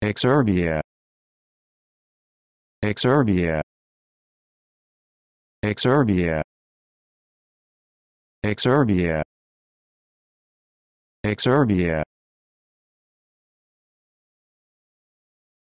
Exerbia Exerbia Exerbia Exerbia Exerbia